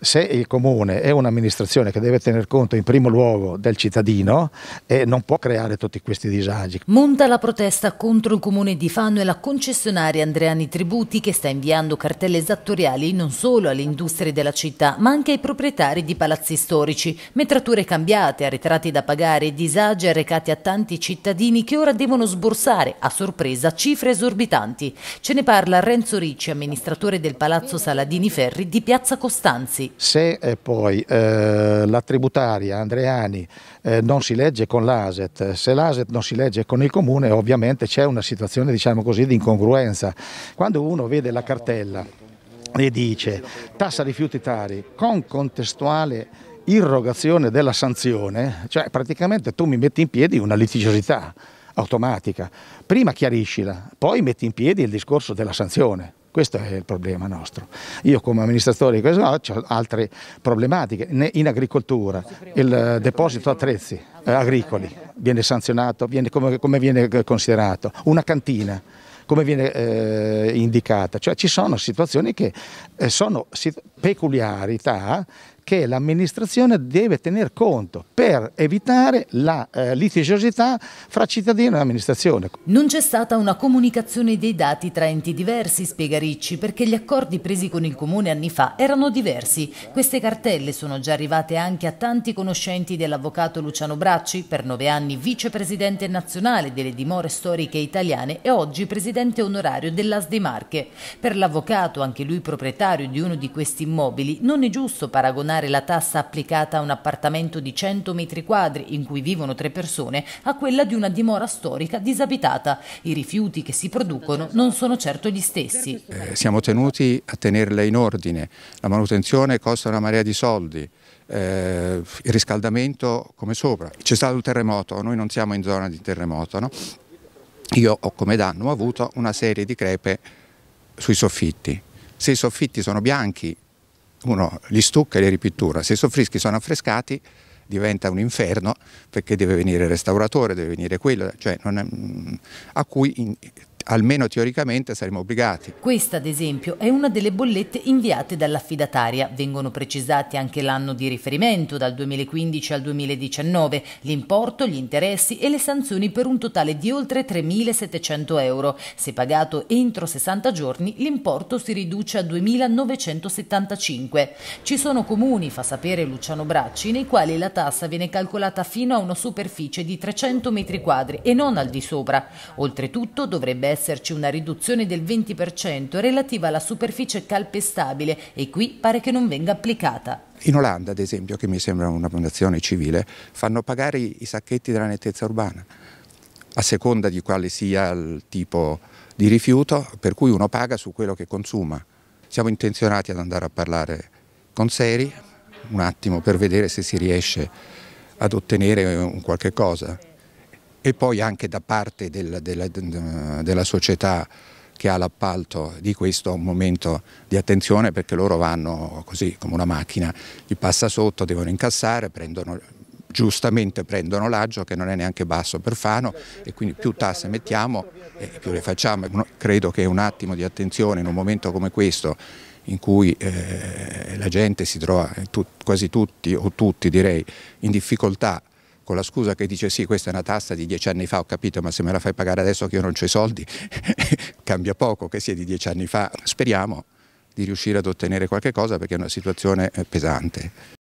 se il comune è un'amministrazione che deve tener conto in primo luogo del cittadino eh, non può creare tutti questi disagi. Monta la protesta contro il comune di Fano e la concessionaria Andreani Tributi che sta inviando cartelle esattoriali non solo alle industrie della città ma anche ai proprietari di palazzi storici, metrature cambiate, arretrati da pagare disagi arrecati a tanti cittadini che ora devono sborsare a sorpresa cifre esorbitanti. Ce ne parla Renzo Ricci, amministratore del Palazzo Saladini Ferri di Piazza Costanzi. Se eh, poi eh, la tributaria Andreani eh, non si legge con l'ASET, se l'ASET non si legge con il comune, ovviamente c'è una situazione diciamo così, di incongruenza. Quando uno vede la cartella e dice tassa rifiuti tari con contestuale irrogazione della sanzione, cioè praticamente tu mi metti in piedi una litigiosità automatica. Prima chiariscila, poi metti in piedi il discorso della sanzione. Questo è il problema nostro. Io come amministratore di questo ho altre problematiche. In agricoltura il deposito attrezzi eh, agricoli viene sanzionato, viene, come, come viene eh, considerato? Una cantina come viene eh, indicata. Cioè ci sono situazioni che eh, sono peculiarità che l'amministrazione deve tener conto per evitare la eh, litigiosità fra cittadino e amministrazione. Non c'è stata una comunicazione dei dati tra enti diversi, spiega Ricci, perché gli accordi presi con il comune anni fa erano diversi. Queste cartelle sono già arrivate anche a tanti conoscenti dell'avvocato Luciano Bracci, per nove anni vicepresidente nazionale delle dimore storiche italiane e oggi presidente onorario dell'AS di Marche. Per l'avvocato, anche lui proprietario di uno di questi immobili, non è giusto paragonare paragonare la tassa applicata a un appartamento di 100 metri quadri in cui vivono tre persone a quella di una dimora storica disabitata. I rifiuti che si producono non sono certo gli stessi. Eh, siamo tenuti a tenerle in ordine. La manutenzione costa una marea di soldi. Eh, il riscaldamento come sopra. C'è stato un terremoto, noi non siamo in zona di terremoto. No? Io ho come danno avuto una serie di crepe sui soffitti. Se i soffitti sono bianchi uno li stucca e li ripittura, se i soffrischi sono affrescati diventa un inferno perché deve venire il restauratore, deve venire quello, cioè è, mm, a cui in, almeno teoricamente saremo obbligati. Questa ad esempio è una delle bollette inviate dall'affidataria. Vengono precisati anche l'anno di riferimento dal 2015 al 2019, l'importo, gli interessi e le sanzioni per un totale di oltre 3.700 euro. Se pagato entro 60 giorni l'importo si riduce a 2.975. Ci sono comuni, fa sapere Luciano Bracci, nei quali la tassa viene calcolata fino a una superficie di 300 metri quadri e non al di sopra. Oltretutto dovrebbe essere esserci una riduzione del 20% relativa alla superficie calpestabile e qui pare che non venga applicata. In Olanda, ad esempio, che mi sembra una fondazione civile, fanno pagare i sacchetti della nettezza urbana, a seconda di quale sia il tipo di rifiuto, per cui uno paga su quello che consuma. Siamo intenzionati ad andare a parlare con Seri un attimo per vedere se si riesce ad ottenere un qualche cosa e poi anche da parte del, della, della società che ha l'appalto di questo un momento di attenzione perché loro vanno così come una macchina, gli passa sotto, devono incassare, prendono giustamente prendono l'aggio che non è neanche basso per Fano e quindi più tasse mettiamo e più le facciamo. Credo che un attimo di attenzione in un momento come questo in cui eh, la gente si trova tu, quasi tutti o tutti direi in difficoltà con la scusa che dice sì questa è una tassa di dieci anni fa ho capito ma se me la fai pagare adesso che io non ho i soldi cambia poco che sia di dieci anni fa speriamo di riuscire ad ottenere qualche cosa perché è una situazione eh, pesante.